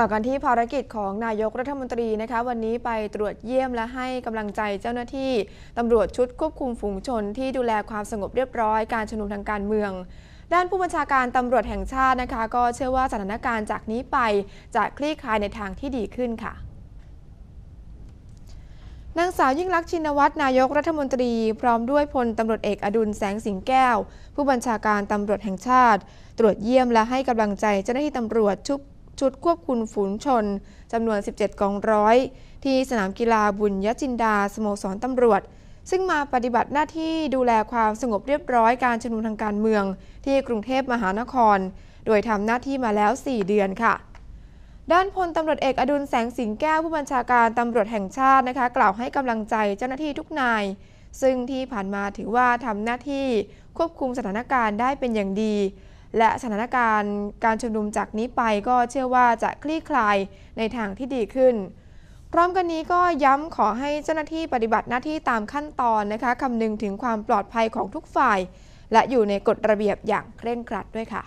่อกันที่ภารกิจของนายกรัฐมนตรีนะคะวันนี้ไปตรวจเยี่ยมและให้กำลังใจเจ้าหน้าที่ตำรวจชุดควบคุมฝูงชนที่ดูแลความสงบเรียบร้อยการชุมนุมทางการเมือง ด้านผู้บัญชาการตำรวจแห่งชาตินะคะ ก็เชื่อว่าสถานการณ์จากนี้ไป จะคลี่คลายในทางที่ดีขึ้นค่ะนางสาวยิ่งลักษณ์ชินวัตรนายกรัฐมนตรี พร้อมด้วยพลตำรวจเอกอดุลแสงสิงแก้ว ผู้บัญชาการตำรวจแห่งชาติ ตรวจเยี่ยม และให้กำลังใจเจ้าหน้าที่ตำรวจชุดชุดควบคุมฝูงชนจำนวน 17 กองร้อย ที่สนามกีฬาบุญยจินดา สโมสรตำรวจ ซึ่งมาปฏิบัติหน้าที่ดูแลความสงบเรียบร้อยการชุมนุมทางการเมือง ที่กรุงเทพมหานคร โดยทำหน้าที่มาแล้ว 4 เดือนค่ะ ด้านพลตำรวจเอกอดุลแสงสิงแก้ว ผู้บัญชาการตำรวจแห่งชาตินะคะ กล่าวให้กำลังใจเจ้าหน้าที่ทุกนาย ซึ่งที่ผ่านมาถือว่าทำหน้าที่ควบคุมสถานการณ์ได้เป็นอย่างดีและสถานการณ์การชุมนุมจากนี้ไปก็เชื่อว่าจะคลี่คลายในทางที่ดีขึ้น พร้อมกันนี้ก็ย้ำขอให้เจ้าหน้าที่ปฏิบัติหน้าที่ตามขั้นตอนนะคะคำนึงถึงความปลอดภัยของทุกฝ่าย และอยู่ในกฎระเบียบอย่างเคร่งครัดด้วยค่ะ